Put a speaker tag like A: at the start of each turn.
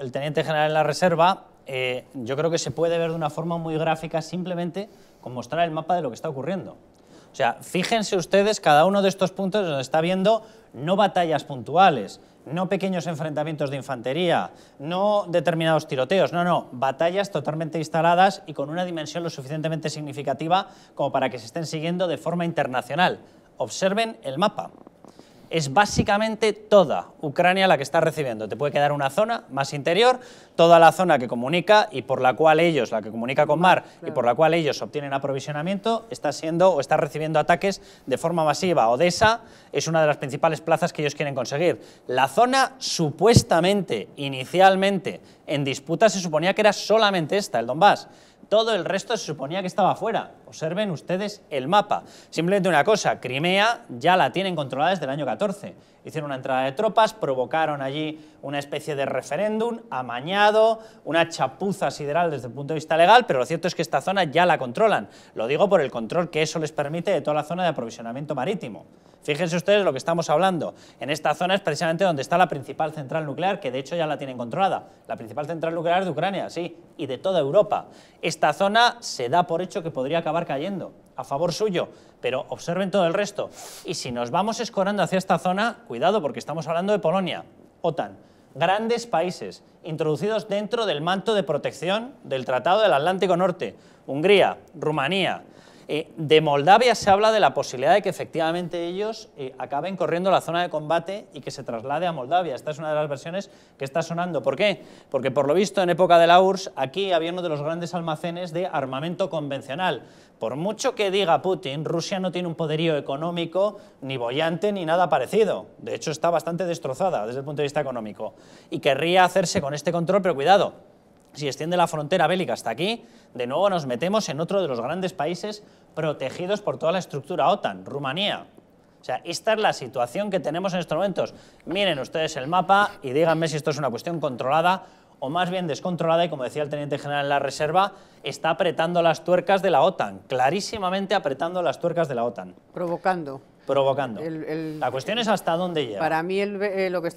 A: El teniente general en la reserva, eh, yo creo que se puede ver de una forma muy gráfica simplemente con mostrar el mapa de lo que está ocurriendo. O sea, fíjense ustedes cada uno de estos puntos donde está viendo no batallas puntuales, no pequeños enfrentamientos de infantería, no determinados tiroteos, no, no, batallas totalmente instaladas y con una dimensión lo suficientemente significativa como para que se estén siguiendo de forma internacional. Observen el mapa es básicamente toda Ucrania la que está recibiendo. Te puede quedar una zona más interior, toda la zona que comunica y por la cual ellos, la que comunica con mar y por la cual ellos obtienen aprovisionamiento, está siendo o está recibiendo ataques de forma masiva. Odessa es una de las principales plazas que ellos quieren conseguir. La zona supuestamente, inicialmente, en disputa se suponía que era solamente esta, el Donbass. Todo el resto se suponía que estaba fuera. Observen ustedes el mapa. Simplemente una cosa, Crimea ya la tienen controlada desde el año 14. Hicieron una entrada de tropas, provocaron allí una especie de referéndum amañado, una chapuza sideral desde el punto de vista legal, pero lo cierto es que esta zona ya la controlan. Lo digo por el control que eso les permite de toda la zona de aprovisionamiento marítimo. Fíjense ustedes lo que estamos hablando. En esta zona es precisamente donde está la principal central nuclear, que de hecho ya la tienen controlada. La principal central nuclear de Ucrania, sí, y de toda Europa. Esta zona se da por hecho que podría acabar cayendo, a favor suyo, pero observen todo el resto. Y si nos vamos escorando hacia esta zona, cuidado porque estamos hablando de Polonia, OTAN, grandes países introducidos dentro del manto de protección del Tratado del Atlántico Norte, Hungría, Rumanía, eh, de Moldavia se habla de la posibilidad de que efectivamente ellos eh, acaben corriendo la zona de combate y que se traslade a Moldavia. Esta es una de las versiones que está sonando. ¿Por qué? Porque por lo visto en época de la URSS aquí había uno de los grandes almacenes de armamento convencional. Por mucho que diga Putin, Rusia no tiene un poderío económico ni bollante ni nada parecido. De hecho está bastante destrozada desde el punto de vista económico. Y querría hacerse con este control, pero cuidado, si extiende la frontera bélica hasta aquí, de nuevo nos metemos en otro de los grandes países protegidos por toda la estructura OTAN, Rumanía. O sea, esta es la situación que tenemos en estos momentos. Miren ustedes el mapa y díganme si esto es una cuestión controlada o más bien descontrolada y como decía el teniente general en la reserva, está apretando las tuercas de la OTAN, clarísimamente apretando las tuercas de la OTAN. Provocando. Provocando. la cuestión es hasta dónde llega. Para mí eh, lo que está